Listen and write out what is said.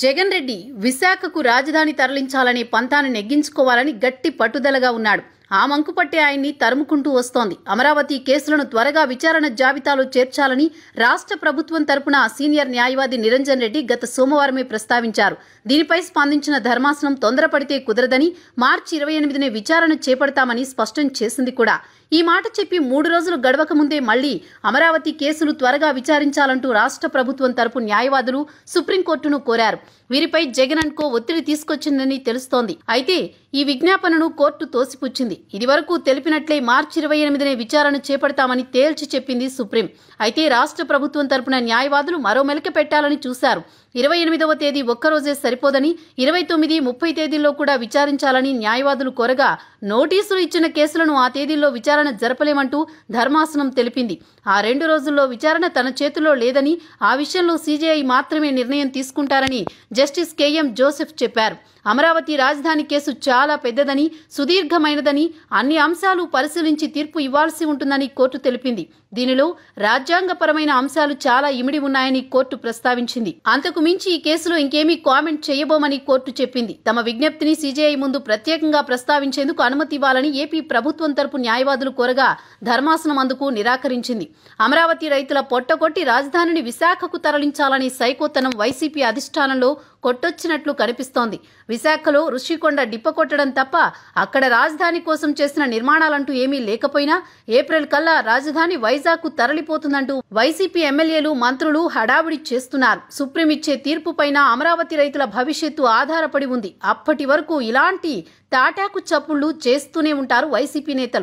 జగన్ రెడ్డి విశాఖకు రాజధాని తరలించాలనే పంతాను నెగ్గించుకోవాలని గట్టి పట్టుదలగా ఉన్నాడు ఆ మంకుపట్టే ఆయన్ని తరుముకుంటూ వస్తోంది అమరావతి కేసులను త్వరగా విచారణ జాబితాలో చేర్చాలని రాష్ట్ర ప్రభుత్వం తరపున సీనియర్ న్యాయవాది నిరంజన్ రెడ్డి గత సోమవారమే ప్రస్తావించారు దీనిపై స్పందించిన ధర్మాసనం తొందరపడితే కుదరదని మార్చి ఇరవై ఎనిమిదినే విచారణ చేపడతామని స్పష్టం చేసింది కూడా ఈ మాట చెప్పి మూడు రోజులు గడవక ముందే మళ్లీ అమరావతి కేసులు త్వరగా విచారించాలంటూ రాష్ట్ర ప్రభుత్వం తరపు న్యాయవాదులు సుప్రీంకోర్టును కోరారు వీరిపై జగన్ కో ఒత్తిడి తీసుకొచ్చిందని తెలుస్తోంది అయితే ఈ విజ్ఞాపనను కోర్టు తోసిపుచ్చింది ఇదివరకు తెలిపినట్లే మార్చి ఇరవై ఎనిమిదినే విచారణ చేపడతామని తేల్చి చెప్పింది సుప్రీం అయితే రాష్ట్ర ప్రభుత్వం తరపున న్యాయవాదులు మరో మెలక పెట్టాలని చూశారు ఇరవై ఎనిమిదవ తేదీ ఒక్కరోజే సరిపోదని ఇరవై తొమ్మిది ముప్పై తేదీల్లో కూడా విచారించాలని న్యాయవాదులు కోరగా నోటీసులు ఇచ్చిన కేసులను ఆ తేదీల్లో విచారణ జరపలేమంటూ ధర్మాసనం తెలిపింది ఆ రెండు రోజుల్లో విచారణ తన చేతిలో లేదని ఆ విషయంలో సీజీఐ మాత్రమే నిర్ణయం తీసుకుంటారని జస్టిస్ కెఎం జోసెఫ్ చెప్పారు అమరావతి రాజధాని కేసు చాలా పెద్దదని సుదీర్ఘమైనదని అన్ని అంశాలు పరిశీలించి తీర్పు ఇవ్వాల్సి ఉంటుందని కోర్టు తెలిపింది దీనిలో రాజ్యాంగపరమైన అంశాలు చాలా ఇమిడి ఉన్నాయని కోర్టు ప్రస్తావించింది అంతకు మించి ఈ కేసులో ఇంకేమీ కామెంట్ చేయబోమని కోర్టు చెప్పింది తమ విజ్ఞప్తిని సీజేఐ ముందు ప్రత్యేకంగా ప్రస్తావించేందుకు అనుమతి ఇవ్వాలని ఏపీ ప్రభుత్వం తరపు న్యాయవాదులు కోరగా ధర్మాసనం అందుకు నిరాకరించింది అమరావతి రైతుల పొట్టగొట్టి రాజధానిని విశాఖకు తరలించాలని సైకోతనం వైసీపీ అధిష్టానంలో కొట్టొచ్చినట్లు కనిపిస్తోంది విశాఖలో రుషికొండ డిప్ప కొట్టడం తప్ప అక్కడ రాజధాని కోసం చేసిన నిర్మాణాలంటూ ఏమీ లేకపోయినా ఏప్రిల్ కల్లా రాజధాని వైజాగ్ తరలిపోతుందంటూ వైసీపీ ఎమ్మెల్యేలు మంత్రులు హడావిడి చేస్తున్నారు సుప్రీం ఇచ్చే తీర్పుపైన అమరావతి రైతుల భవిష్యత్తు ఆధారపడి ఉంది అప్పటి వరకు ఇలాంటి తాటాకు చప్పుళ్లు చేస్తూనే ఉంటారు వైసీపీ నేతలు